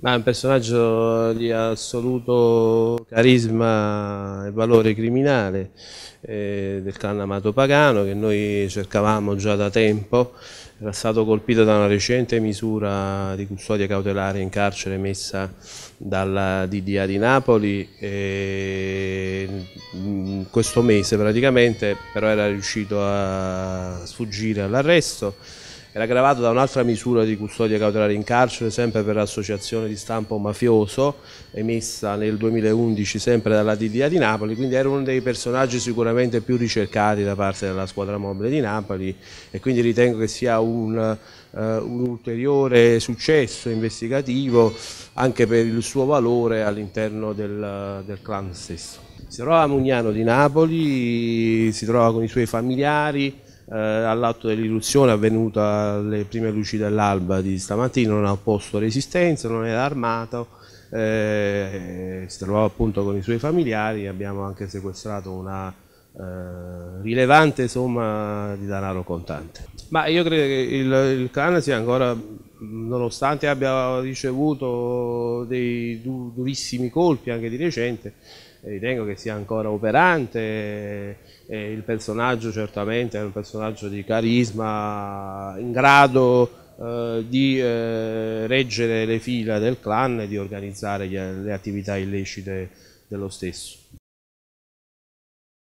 Ma è un personaggio di assoluto carisma e valore criminale eh, del clan Amato Pagano che noi cercavamo già da tempo, era stato colpito da una recente misura di custodia cautelare in carcere messa dalla DDA di Napoli e mm, questo mese praticamente però era riuscito a sfuggire all'arresto era gravato da un'altra misura di custodia cautelare in carcere, sempre per l'associazione di stampo mafioso, emessa nel 2011 sempre dalla DDA di Napoli, quindi era uno dei personaggi sicuramente più ricercati da parte della squadra mobile di Napoli e quindi ritengo che sia un, uh, un ulteriore successo investigativo anche per il suo valore all'interno del, del clan stesso. Si trova a Mugnano di Napoli, si trova con i suoi familiari, eh, all'atto dell'irruzione avvenuta alle prime luci dell'alba di stamattina non ha opposto resistenza, non era armato, eh, si trovava appunto con i suoi familiari, abbiamo anche sequestrato una eh, rilevante somma di denaro contante. Ma io credo che il, il clan sia ancora, nonostante abbia ricevuto dei du durissimi colpi anche di recente, ritengo che sia ancora operante eh, il personaggio certamente è un personaggio di carisma, in grado eh, di eh, reggere le fila del clan e di organizzare le attività illecite dello stesso.